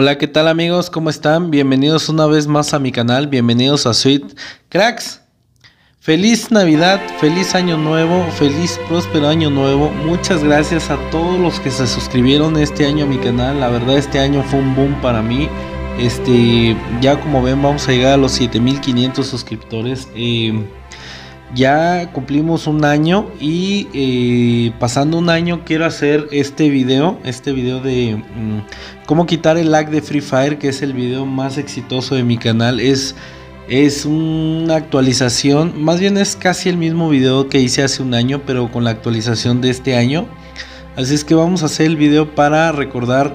Hola, ¿qué tal amigos? ¿Cómo están? Bienvenidos una vez más a mi canal, bienvenidos a Sweet Cracks. Feliz Navidad, feliz año nuevo, feliz próspero año nuevo. Muchas gracias a todos los que se suscribieron este año a mi canal. La verdad este año fue un boom para mí. Este, ya como ven vamos a llegar a los 7500 suscriptores. Eh, ya cumplimos un año y eh, pasando un año quiero hacer este video, este video de mm, cómo quitar el lag de Free Fire, que es el video más exitoso de mi canal. Es, es una actualización, más bien es casi el mismo video que hice hace un año, pero con la actualización de este año. Así es que vamos a hacer el video para recordar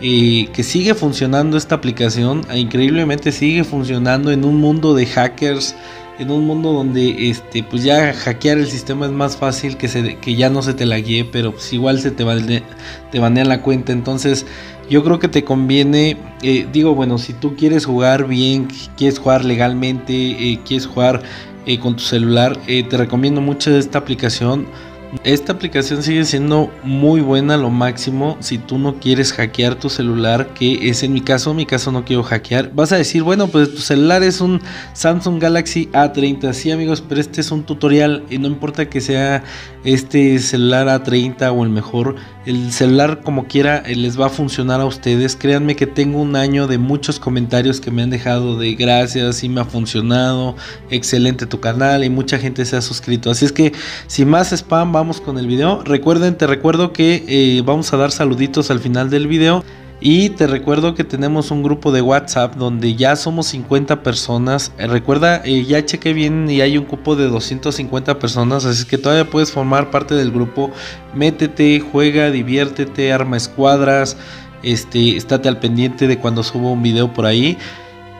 eh, que sigue funcionando esta aplicación. Increíblemente sigue funcionando en un mundo de hackers en un mundo donde este pues ya hackear el sistema es más fácil que se que ya no se te la guíe pero pues igual se te va te la cuenta entonces yo creo que te conviene eh, digo bueno si tú quieres jugar bien quieres jugar legalmente eh, quieres jugar eh, con tu celular te recomiendo mucho esta aplicación esta aplicación sigue siendo muy buena lo máximo si tú no quieres hackear tu celular, que es en mi caso, en mi caso no quiero hackear. Vas a decir, bueno, pues tu celular es un Samsung Galaxy A30, sí amigos, pero este es un tutorial y no importa que sea este celular A30 o el mejor, el celular como quiera eh, les va a funcionar a ustedes. Créanme que tengo un año de muchos comentarios que me han dejado de gracias, Y me ha funcionado, excelente tu canal y mucha gente se ha suscrito. Así es que sin más spam, vamos con el vídeo Recuerden, te recuerdo que eh, vamos a dar saluditos al final del vídeo Y te recuerdo que tenemos un grupo de WhatsApp donde ya somos 50 personas. Eh, recuerda, eh, ya cheque bien y hay un cupo de 250 personas, así que todavía puedes formar parte del grupo. Métete, juega, diviértete, arma escuadras, este, estate al pendiente de cuando subo un video por ahí.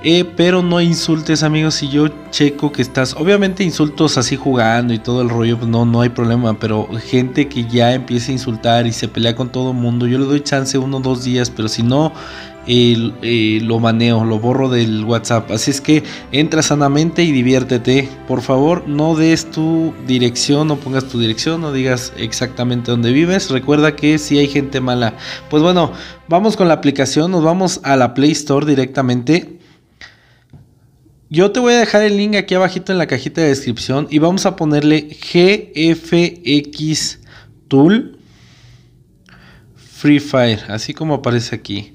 Eh, pero no insultes, amigos. Si yo checo que estás, obviamente insultos así jugando y todo el rollo, pues no, no hay problema. Pero gente que ya empieza a insultar y se pelea con todo el mundo, yo le doy chance uno o dos días, pero si no, eh, lo maneo, lo borro del WhatsApp. Así es que entra sanamente y diviértete. Por favor, no des tu dirección, no pongas tu dirección, no digas exactamente dónde vives. Recuerda que si hay gente mala, pues bueno, vamos con la aplicación, nos vamos a la Play Store directamente yo te voy a dejar el link aquí abajito en la cajita de descripción y vamos a ponerle GFX Tool Free Fire, así como aparece aquí.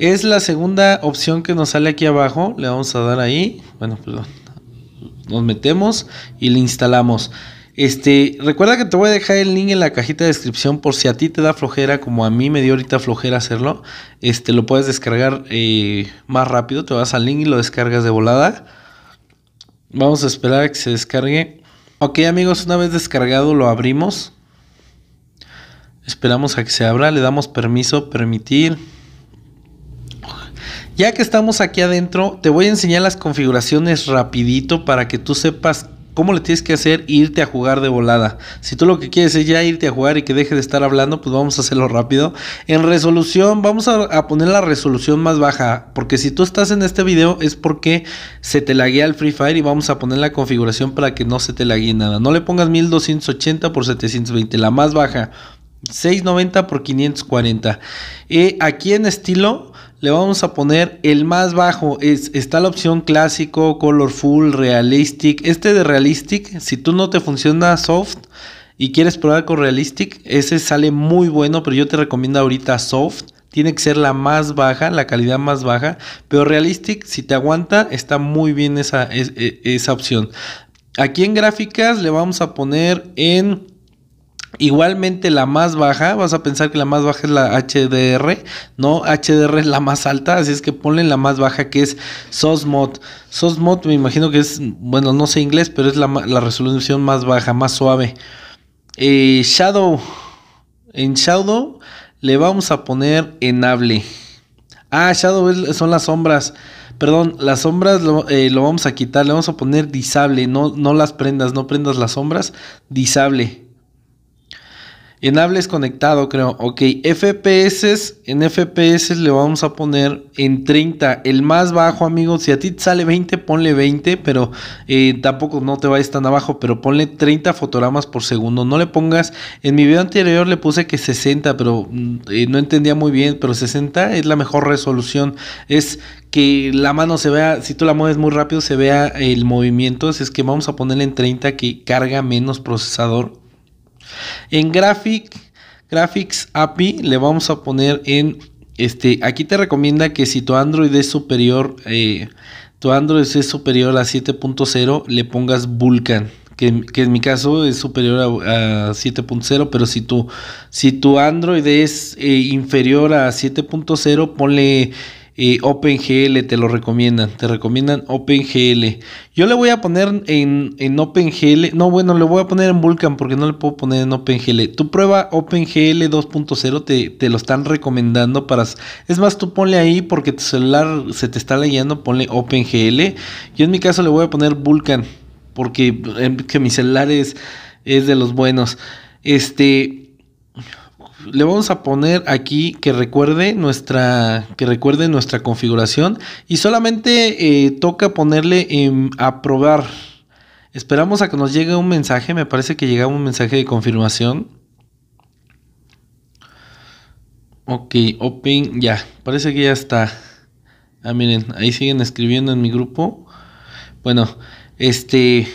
Es la segunda opción que nos sale aquí abajo, le vamos a dar ahí, bueno, nos metemos y le instalamos. Este, recuerda que te voy a dejar el link en la cajita de descripción por si a ti te da flojera, como a mí me dio ahorita flojera hacerlo. Este, lo puedes descargar eh, más rápido, te vas al link y lo descargas de volada. Vamos a esperar a que se descargue. Ok amigos, una vez descargado lo abrimos. Esperamos a que se abra, le damos permiso, permitir. Ya que estamos aquí adentro, te voy a enseñar las configuraciones rapidito para que tú sepas ¿Cómo le tienes que hacer irte a jugar de volada? Si tú lo que quieres es ya irte a jugar y que deje de estar hablando, pues vamos a hacerlo rápido. En resolución, vamos a, poner la resolución más baja, porque si tú estás en este video es porque se te laguea el Free Fire y vamos a poner la configuración para que no se te laguee nada. No le pongas 1280 por 720, la más baja. 690 por 540. y eh, aquí en estilo le vamos a poner el más bajo. Es, está la opción clásico, colorful, realistic. Este de realistic, si tú no te funciona soft y quieres probar con realistic, ese sale muy bueno, pero yo te recomiendo ahorita soft. Tiene que ser la más baja, la calidad más baja. Pero realistic, si te aguanta, está muy bien esa, e, esa opción. Aquí en gráficas le vamos a poner en Igualmente la más baja, vas a pensar que la más baja es la HDR, no, HDR es la más alta, así es que ponle la más baja que es SOSMOD. SOSMOD me imagino que es, bueno, no sé inglés, pero es la, resolución más baja, más suave. Eh, Shadow, en Shadow le vamos a poner enable. Ah, Shadow son las sombras. Perdón, las sombras eh, lo, vamos a quitar, le vamos a poner disable, no, no las prendas, no prendas las sombras, disable. En conectado, creo. Ok, FPS, en FPS le vamos a poner en 30, el más bajo, amigo. Si a ti sale 20, ponle 20, pero eh, tampoco no te vayas tan abajo, pero ponle 30 fotogramas por segundo. No le pongas, en mi video anterior le puse que 60, pero mm, eh, no entendía muy bien, pero 60 es la mejor resolución. Es que la mano se vea, si tú la mueves muy rápido, se vea el movimiento. es que vamos a ponerle en 30 que carga menos procesador en Graphics API le vamos a poner en... Este, aquí te recomienda que si tu Android es superior, eh, tu Android es superior a 7.0, le pongas Vulkan. Que, en mi caso es superior a, 7.0, pero si tu, si tu Android es eh, inferior a 7.0, ponle OpenGL, te lo recomiendan, te recomiendan OpenGL. Yo le voy a poner en, en OpenGL, no, bueno, le voy a poner en Vulkan porque no le puedo poner en OpenGL. Tu prueba OpenGL 2.0, te, te, lo están recomendando para... Es más, tú ponle ahí porque tu celular se te está leyendo, ponle OpenGL. Yo en mi caso le voy a poner Vulkan porque em, que mi celular es, es de los buenos. Este, le vamos a poner aquí que recuerde nuestra, que recuerde nuestra configuración y solamente eh, toca ponerle en em, aprobar. Esperamos a que nos llegue un mensaje, me parece que llegaba un mensaje de confirmación. Ok, open, ya, parece que ya está. Ah, miren, ahí siguen escribiendo en mi grupo. Bueno, este,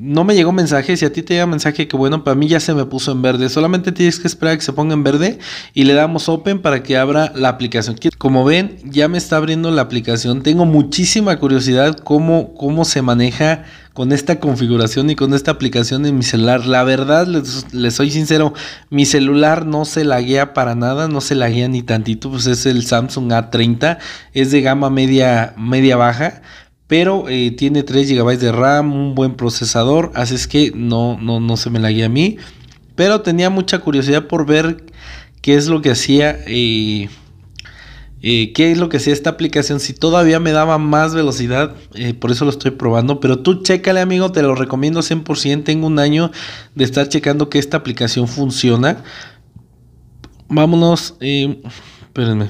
no me llegó mensaje, si a ti te llega mensaje, que bueno, para mí ya se me puso en verde. Solamente tienes que esperar a que se ponga en verde y le damos open para que abra la aplicación. Como ven, ya me está abriendo la aplicación. Tengo muchísima curiosidad cómo, cómo se maneja con esta configuración y con esta aplicación en mi celular. La verdad, les, soy sincero, mi celular no se laguea para nada, no se laguea ni tantito, pues es el Samsung A30, es de gama media, media baja pero eh, tiene 3 GB de RAM, un buen procesador, así es que no, no, se me la guía a mí. Pero tenía mucha curiosidad por ver qué es lo que hacía, eh, eh, qué es lo que hacía esta aplicación, si todavía me daba más velocidad, por eso lo estoy probando. Pero tú chécale amigo, te lo recomiendo 100%, tengo un año de estar checando que esta aplicación funciona. Vámonos, espérenme.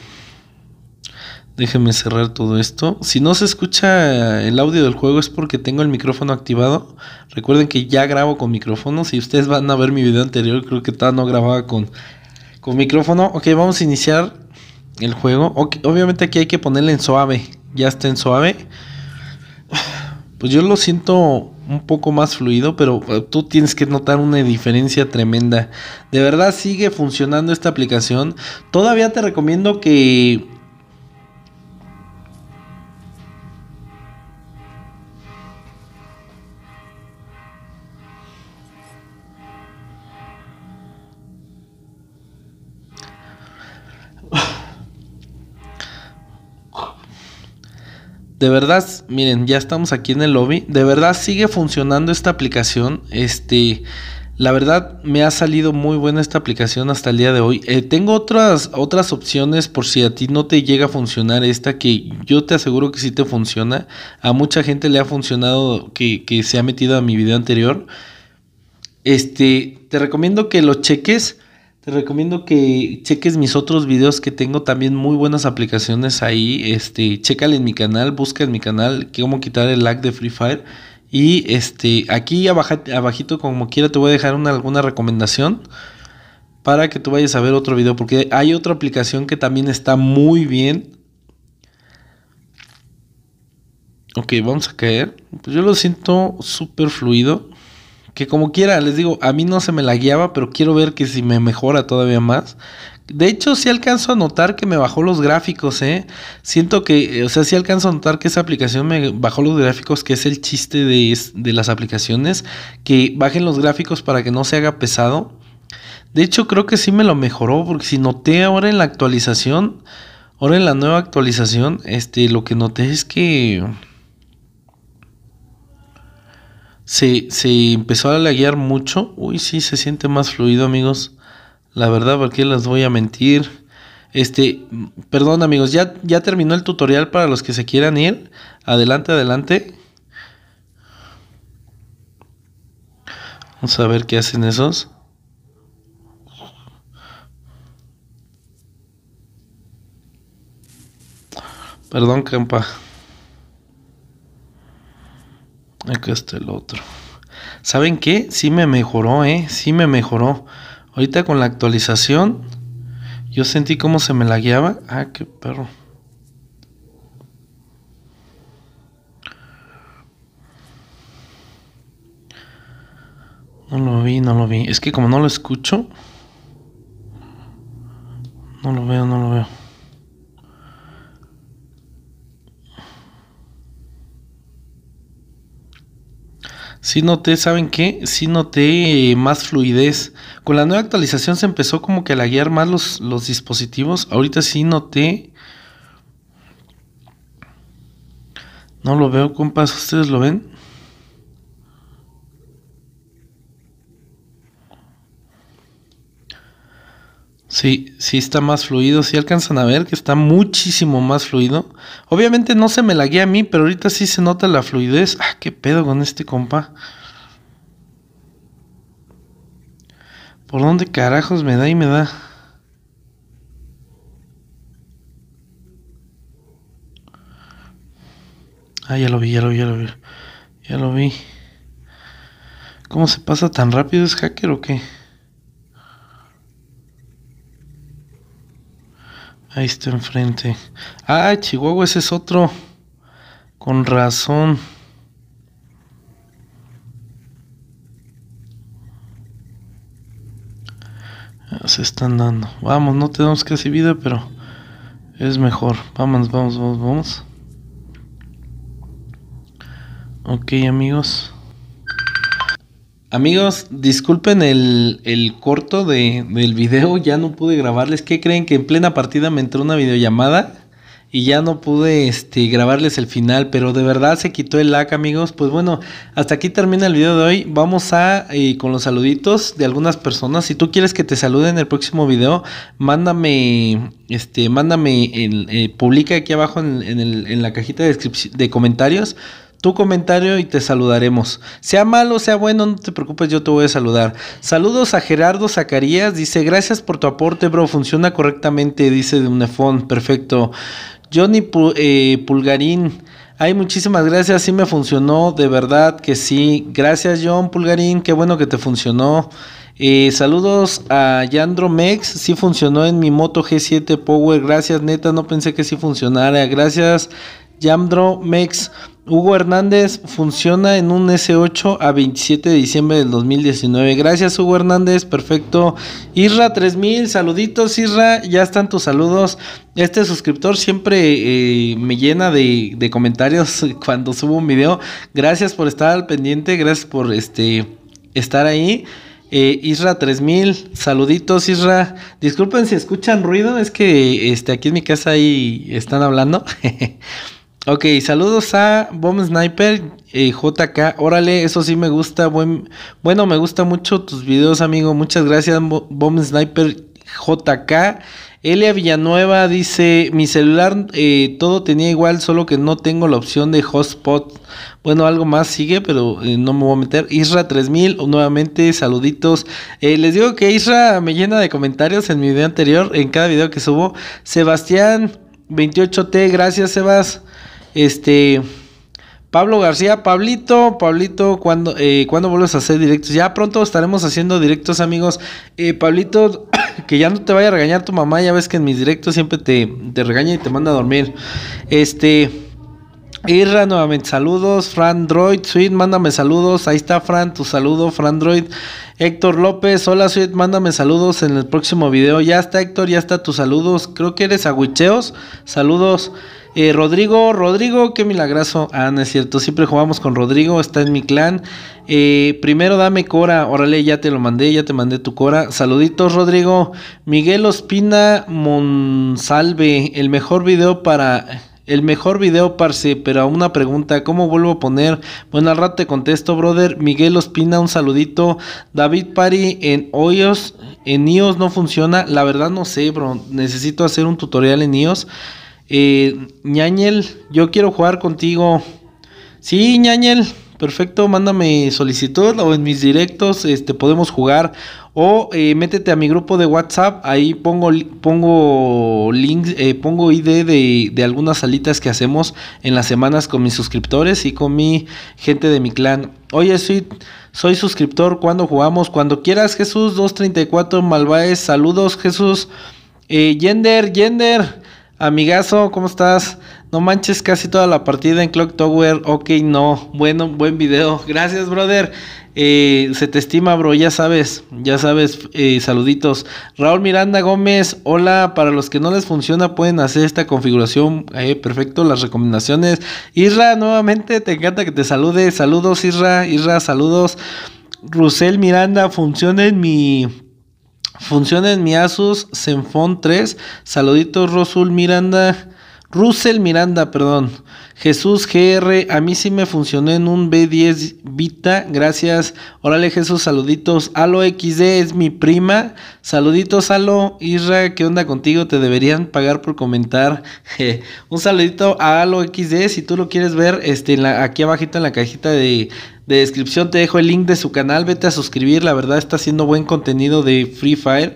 Déjenme cerrar todo esto. Si no se escucha el audio del juego es porque tengo el micrófono activado. Recuerden que ya grabo con micrófono. Si ustedes van a ver mi video anterior, creo que todavía no grababa con, con micrófono. Ok, vamos a iniciar el juego. obviamente aquí hay que ponerle en suave. Ya está en suave. Pues yo lo siento un poco más fluido, pero eh, tú tienes que notar una diferencia tremenda. De verdad sigue funcionando esta aplicación. Todavía te recomiendo que de verdad, miren, ya estamos aquí en el lobby. De verdad sigue funcionando esta aplicación. Este, la verdad me ha salido muy buena esta aplicación hasta el día de hoy. Eh, tengo otras, otras opciones por si a ti no te llega a funcionar esta que yo te aseguro que sí te funciona. A mucha gente le ha funcionado que, se ha metido a mi video anterior. Este, te recomiendo que lo cheques. Te recomiendo que cheques mis otros videos que tengo también muy buenas aplicaciones ahí. Este, chécale en mi canal, busca en mi canal cómo quitar el lag de Free Fire. Y este, aquí abajo, abajito como quiera te voy a dejar una, alguna recomendación para que tú vayas a ver otro video. Porque hay otra aplicación que también está muy bien. Ok, vamos a caer. Pues yo lo siento súper fluido que como quiera, les digo, a mí no se me la guiaba, pero quiero ver que si me mejora todavía más. De hecho, sí alcanzo a notar que me bajó los gráficos, ¿eh? Siento que, eh, o sea, sí alcanzo a notar que esa aplicación me bajó los gráficos, que es el chiste de, las aplicaciones, que bajen los gráficos para que no se haga pesado. De hecho, creo que sí me lo mejoró, porque si noté ahora en la actualización, ahora en la nueva actualización, este, lo que noté es que se, empezó a laguear mucho. Uy, sí, se siente más fluido, amigos. La verdad, porque qué las voy a mentir? Este, perdón, amigos, ya, ya terminó el tutorial para los que se quieran ir. Adelante, adelante. Vamos a ver qué hacen esos. Perdón, campa. Aquí está el otro. ¿Saben qué? Sí me mejoró, ¿eh? Sí me mejoró. Ahorita con la actualización, yo sentí cómo se me lagueaba. Ah, qué perro. No lo vi, no lo vi. Es que como no lo escucho, no lo veo, no lo veo. Sí noté, ¿saben qué? Sí noté eh, más fluidez. Con la nueva actualización se empezó como que a guiar más los, dispositivos. Ahorita sí noté. No lo veo, compas. ¿Ustedes lo ven? Sí, sí está más fluido, si alcanzan a ver que está muchísimo más fluido. Obviamente no se me laguea a mí, pero ahorita sí se nota la fluidez. Ah, qué pedo con este compa. ¿Por dónde carajos me da y me da? Ah, ya lo vi, ya lo vi, ya lo vi. Ya lo vi. ¿Cómo se pasa tan rápido? ¿Es hacker o qué? Ahí está enfrente. Ah, Chihuahua, ese es otro. Con razón. Ah, se están dando. Vamos, no tenemos casi vida, pero es mejor. Vamos, vamos, vamos, vamos. Ok, amigos. Amigos, disculpen el, corto del video, ya no pude grabarles. ¿Qué creen? Que en plena partida me entró una videollamada y ya no pude este, grabarles el final, pero de verdad se quitó el lag, amigos. Pues bueno, hasta aquí termina el video de hoy. Vamos a eh, con los saluditos de algunas personas. Si tú quieres que te salude en el próximo video, mándame, este, mándame, el, eh, publica aquí abajo en, en, la cajita de, de comentarios tu comentario y te saludaremos. Sea malo, sea bueno, no te preocupes, yo te voy a saludar. Saludos a Gerardo Zacarías, dice, gracias por tu aporte, bro, funciona correctamente, dice de un iPhone perfecto. Johnny eh, Pulgarín, ay, muchísimas gracias, sí me funcionó, de verdad que sí. Gracias, John Pulgarín, qué bueno que te funcionó. Eh, saludos a Yandro Mex, sí funcionó en mi moto G7 Power, gracias neta, no pensé que sí funcionara, gracias Yandro Mex. Hugo Hernández funciona en un S8 a 27 de diciembre del 2019. Gracias, Hugo Hernández. Perfecto. Isra 3000, saluditos, Isra. Ya están tus saludos. Este suscriptor siempre eh, me llena de, comentarios cuando subo un video. Gracias por estar al pendiente. Gracias por este, estar ahí. Eh, Isra 3000, saluditos Isra. Disculpen si escuchan ruido, es que este, aquí en mi casa ahí están hablando. Ok, saludos a Bomb Sniper eh, JK. Órale, eso sí me gusta. bueno, me gusta mucho tus videos, amigo. Muchas gracias, Bomb Sniper JK. Elia Villanueva dice, mi celular eh, todo tenía igual, solo que no tengo la opción de hotspot. Bueno, algo más sigue, pero eh, no me voy a meter. Isra 3000, nuevamente, saluditos. les digo que Isra me llena de comentarios en mi video anterior, en cada video que subo. Sebastián 28T, gracias Sebas. Este. Pablo García, Pablito, Pablito, cuando eh, vuelves a hacer directos? Ya pronto estaremos haciendo directos, amigos. Eh, Pablito, que ya no te vaya a regañar tu mamá, ya ves que en mis directos siempre te, te regaña y te manda a dormir. Este. Irra, nuevamente saludos. Fran Droid, Sweet, mándame saludos. Ahí está Fran, tu saludo, Fran Droid. Héctor López, hola Sweet, mándame saludos en el próximo video. Ya está Héctor, ya está tus saludos. Creo que eres aguicheos Saludos. Eh, Rodrigo, Rodrigo, qué milagroso, Ah, no es cierto, siempre jugamos con Rodrigo, está en mi clan. Eh, primero dame Cora, órale, ya te lo mandé, ya te mandé tu Cora. Saluditos, Rodrigo. Miguel Ospina Monsalve, el mejor video para el mejor video, parce, pero a una pregunta, ¿cómo vuelvo a poner? Bueno, al rato te contesto, brother. Miguel Ospina, un saludito. David Pari en iOS, en iOS no funciona. La verdad no sé, bro. Necesito hacer un tutorial en iOS. Eh, Ñañel, yo quiero jugar contigo. Sí, Ñañel, perfecto, mándame solicitud o en mis directos este, podemos jugar. O eh, métete a mi grupo de WhatsApp, ahí pongo, pongo links, eh, pongo ID de, algunas salitas que hacemos en las semanas con mis suscriptores y con mi gente de mi clan. Oye, soy, soy suscriptor, cuando jugamos? Cuando quieras, Jesús 234 Malvaez, saludos, Jesús. Eh, Yender, Yender. Amigazo, ¿cómo estás? No manches casi toda la partida en Clock Tower. Ok, no. Bueno, buen video. Gracias, brother. Eh, se te estima, bro. Ya sabes, ya sabes. Eh, saluditos. Raúl Miranda Gómez, hola. Para los que no les funciona, pueden hacer esta configuración. Eh, perfecto, las recomendaciones. Isra, nuevamente, te encanta que te salude. Saludos, Isra. Isra, saludos. Rusel Miranda, funciona en mi Funciona en mi Asus Zenfone 3. Saluditos, Rosul Miranda. Russell Miranda, perdón. Jesús GR, a mí sí me funcionó en un B10 Vita, gracias. Órale Jesús, saluditos. Alo XD es mi prima. Saluditos Alo, Isra, ¿qué onda contigo? Te deberían pagar por comentar. un saludito a Alo XD, si tú lo quieres ver, este, aquí abajito en la cajita de, de descripción te dejo el link de su canal, vete a suscribir, la verdad está haciendo buen contenido de Free Fire.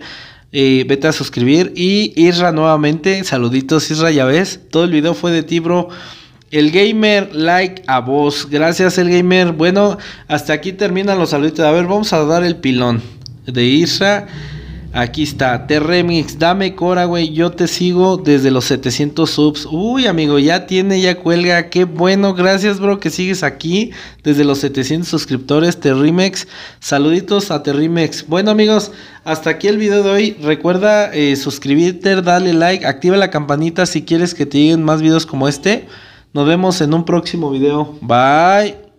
Eh, vete a suscribir y Isra nuevamente, saluditos Isra, ya ves, todo el video fue de ti, bro. El gamer, like a vos. Gracias, el gamer. Bueno, hasta aquí terminan los saluditos. A ver, vamos a dar el pilón de Isra. Aquí está, Terremix, dame cora, güey, yo te sigo desde los 700 subs. Uy, amigo, ya tiene, ya cuelga, qué bueno, gracias, bro, que sigues aquí desde los 700 suscriptores, Terremix. Saluditos a Terremix. Bueno, amigos, hasta aquí el video de hoy. Recuerda eh, suscribirte, darle like, activa la campanita si quieres que te lleguen más videos como este. Nos vemos en un próximo video. Bye.